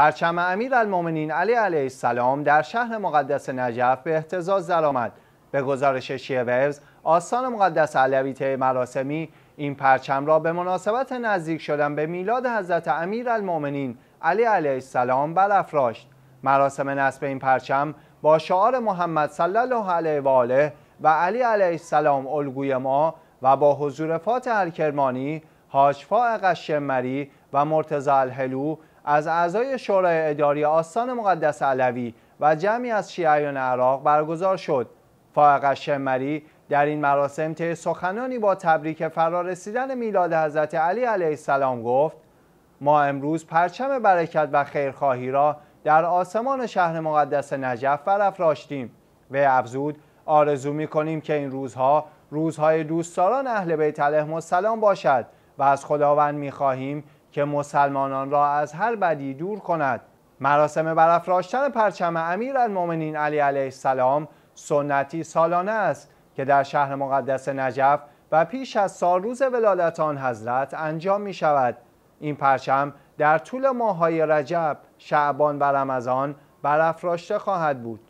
پرچم امیر المومنین علی علیه السلام در شهر مقدس نجف به احتزاز درآمد. به گزارش شیعه آستان مقدس ته مراسمی این پرچم را به مناسبت نزدیک شدن به میلاد حضرت امیر المومنین علی علیه السلام برافراشت. مراسم نصب این پرچم با شعار محمد صلی الله علیه و آله و علی علیه السلام الگوی ما و با حضور فاتح الکرمانی، حاج فائق الشمری و مرتضی الهلو از اعضای شورای اداری آستان مقدس علوی و جمعی از شیعیان عراق برگزار شد. فائق شمری در این مراسم طی سخنانی با تبریک فرارسیدن میلاد حضرت علی علیه السلام گفت ما امروز پرچم برکت و خیرخواهی را در آسمان شهر مقدس نجف برافراشتیم و افزود آرزو می کنیم که این روزها روزهای دوستداران اهل بیت علیهم السلام باشد و از خداوند می خواهیم که مسلمانان را از هر بدی دور کند مراسم برافراشتن پرچم امیرالمؤمنین علی علیه السلام سنتی سالانه است که در شهر مقدس نجف و پیش از سال روز ولادت حضرت انجام می شود این پرچم در طول ماههای رجب، شعبان و رمضان برافراشته خواهد بود